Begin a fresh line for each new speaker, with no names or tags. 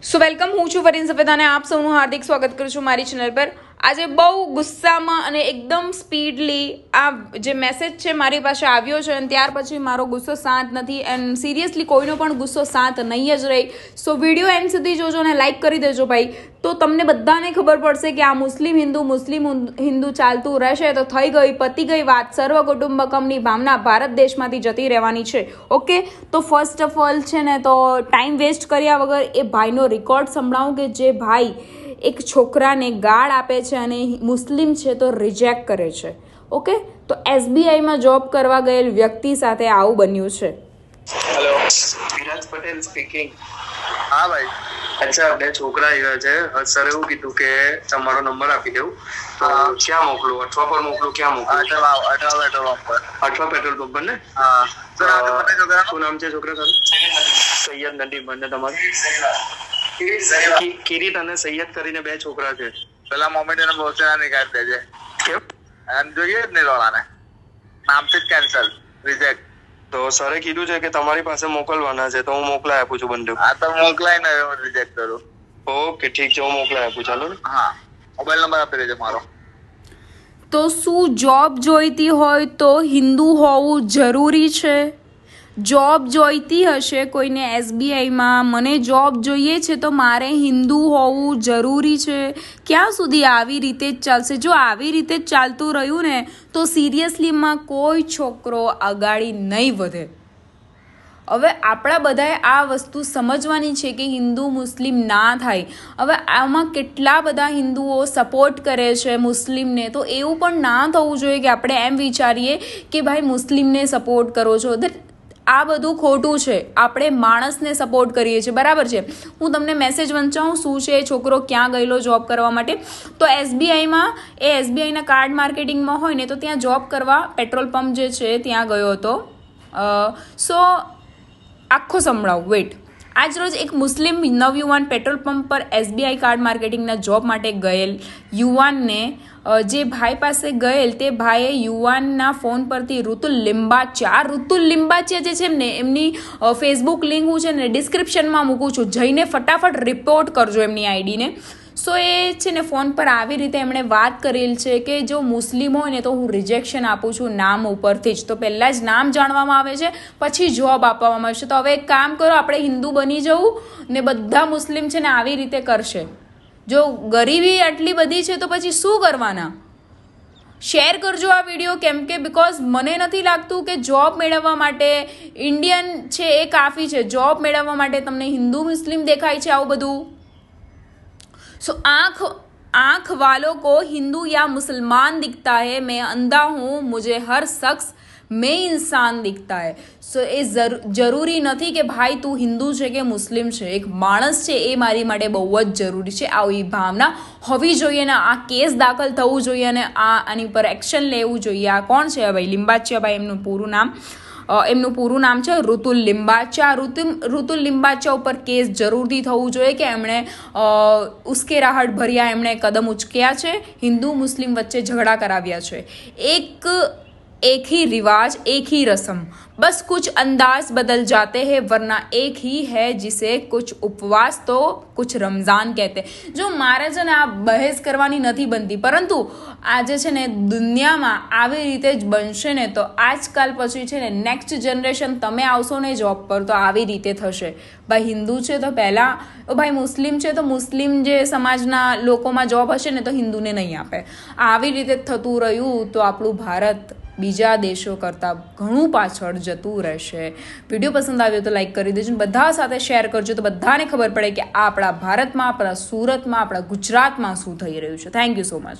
સો welcome હું છું વરિન સફેદ આપ સૌનું હાર્દિક સ્વાગત કરું છું મારી ચેનલ પર આજે બહુ ગુસ્સામાં અને એકદમ સ્પીડલી આ જે મેસેજ છે મારી પાસે આવ્યો છે અને ત્યાર પછી મારો ગુસ્સો શાંત નથી એન્ડ સિરિયસલી કોઈનો પણ ગુસ્સો શાંત નહીં જ રહી સો વિડીયો એન્ડ સુધી જોજો અને લાઇક કરી દેજો ભાઈ તો તમને બધાને ખબર પડશે કે આ મુસ્લિમ હિન્દુ મુસ્લિમ હિન્દુ ચાલતું રહેશે તો થઈ ગઈ પતી ગઈ વાત સર્વ કુટુંબકમની ભાવના ભારત દેશમાંથી જતી રહેવાની છે ઓકે તો ફર્સ્ટ ઓફ ઓલ છે ને તો ટાઈમ વેસ્ટ કર્યા વગર એ ભાઈનો રેકોર્ડ સંભળાવું કે જે ભાઈ એક છોકરાને ગાળ આપે છે અને મુસ્લિમ છે તો રિજેક્ટ કરે છે ઓકે તો એસબીઆઈમાં જોબ કરવા ગયેલ વ્યક્તિ સાથે આવું બન્યું છે હેલો વિરાજ પટેલ સ્પીકિંગ હા ભાઈ અચ્છા બે છોકરા આવ્યા છે સર એવું કીધું કે તમારો નંબર આપી દઉં તો ક્યાં મોકલું અઠવા પર મોકલું ક્યાં મોકલું અઠવા અઠવા પેટ્રોલ પંપ પર અઠવા પેટ્રોલ પંપ પર ને હા શું નામ છે છોકરા સર સૈયદ નંદી બંને તમારે કિરીટ અને સૈયદ કરીને બે છોકરા છે પેલા મોમેન્ટ અને મોસેના નિકાળ દેજે એમ જોઈએ જ નહીં લોણાને નામથી જ કેન્સલ રિજેક્ટ તો સરે કીધું છે કે તમારી પાસે મોકલવાના છે તો હું મોકલાય આપું છું બંધુ હા તો મોકલાય ને હું રિજેક્ટ કરું ઓકે ઠીક છે હું મોકલાય આપું ચાલો હા મોબાઈલ નંબર આપી દેજો મારો તો શું જોબ જોઈતી હોય તો હિન્દુ હોવું જરૂરી છે જોબ જોઈતી હશે કોઈને એસબીઆઈમાં મને જોબ જોઈએ છે તો મારે હિન્દુ હોવું જરૂરી છે ક્યાં સુધી આવી રીતે જ ચાલશે જો આવી રીતે જ ચાલતું રહ્યું ને તો સિરિયસલીમાં કોઈ છોકરો અગાડી નહીં વધે હવે આપણા બધાએ આ વસ્તુ સમજવાની છે કે હિન્દુ મુસ્લિમ ના થાય હવે આમાં કેટલા બધા હિન્દુઓ સપોર્ટ કરે છે મુસ્લિમને તો એવું પણ ના થવું જોઈએ કે આપણે એમ વિચારીએ કે ભાઈ મુસ્લિમને સપોર્ટ કરો છો ધેટ આ બધું ખોટું છે આપણે માણસને સપોર્ટ કરીએ છીએ બરાબર છે હું તમને મેસેજ વંચાઉં શું છે એ છોકરો ક્યાં ગયેલો જોબ કરવા માટે તો એસબીઆઈમાં એ એસબીઆઈના કાર્ડ માર્કેટિંગમાં હોય ને તો ત્યાં જોબ કરવા પેટ્રોલ પંપ જે છે ત્યાં ગયો હતો સો આખો સંભળાવું વેટ આજરોજ એક મુસ્લિમ નવયુવાન પેટ્રોલ પંપ પર એસબીઆઈ કાર્ડ માર્કેટિંગના જોબ માટે ગયેલ યુવાનને જે ભાઈ પાસે ગયેલ તે ભાઈએ યુવાનના ફોન પરથી ઋતુલ લિંબાચિયા આ ઋતુલ લિંબાચ્યા જે છે ને એમની ફેસબુક લિંક હું છે ને ડિસ્ક્રિપ્શનમાં મૂકું છું જઈને ફટાફટ રિપોર્ટ કરજો એમની આઈડીને સો એ છે ને ફોન પર આવી રીતે એમણે વાત કરેલ છે કે જો મુસ્લિમ હોય ને તો હું રિજેક્શન આપું છું નામ ઉપરથી જ તો પહેલાં જ નામ જાણવામાં આવે છે પછી જોબ આપવામાં આવશે તો હવે એક કામ કરો આપણે હિન્દુ બની જવું ને બધા મુસ્લિમ છે ને આવી રીતે કરશે જો ગરીબી આટલી બધી છે તો પછી શું કરવાના શેર કરજો આ વિડીયો કેમ કે બિકોઝ મને નથી લાગતું કે જોબ મેળવવા માટે ઇન્ડિયન છે એ કાફી છે જોબ મેળવવા માટે તમને હિન્દુ મુસ્લિમ દેખાય છે આવું બધું सो आँख आँख वालों को हिंदू या मुसलमान दिखता है मैं अंधा हूँ मुझे हर શખ્સ મેં ઇન્સાન દિખતા હે સો એ જરૂરી નથી કે ભાઈ તું હિન્દુ છે કે મુસ્લિમ છે એક માણસ છે એ મારી માટે બહુ જ જરૂરી છે આવી ભાવના હોવી જોઈએ ને આ કેસ દાખલ થવું જોઈએ અને આ આની પર એક્શન લેવું જોઈએ આ કોણ છે ભાઈ લિંબાચિયાભાઈ એમનું પૂરું નામ એમનું પૂરું નામ છે ઋતુલ લિંબાચા ઋતુલ ઋતુલ લિંબાચા ઉપર કેસ જરૂરથી થવું જોઈએ કે એમણે ઉશ્કેરાહટ ભર્યા એમણે કદમ ઉચક્યા છે હિન્દુ મુસ્લિમ વચ્ચે ઝઘડા કરાવ્યા છે એક एक ही रिवाज एक ही रस्म बस कुछ अंदाज बदल जाते हैं वरना एक ही है जिसे कुछ ઉપવાસ તો કુછ રમઝાન કહેતે જો મારે છે ને આ બહેસ કરવાની નથી બનતી પરંતુ આજે છે ને દુનિયામાં આવી રીતે જ બનશે ને તો આજકાલ પછી છે ને નેક્સ્ટ જનરેશન તમે આવશો ને જોબ પર તો આવી રીતે થશે ભાઈ હિન્દુ છે તો પહેલાં ભાઈ મુસ્લિમ છે તો મુસ્લિમ જે સમાજના લોકોમાં જોબ હશે ને તો હિન્દુને નહીં આપે આવી રીતે થતું રહ્યું તો આપણું ભારત બીજા દેશો કરતાં ઘણું પાછળ જતું રહેશે વિડીયો પસંદ આવ્યો તો લાઈક કરી દેજો બધા સાથે શેર કરજો તો બધાને ખબર પડે કે આપણા ભારતમાં આપણા સુરતમાં આપણા ગુજરાતમાં શું થઈ રહ્યું છે થેન્ક યુ સો મચ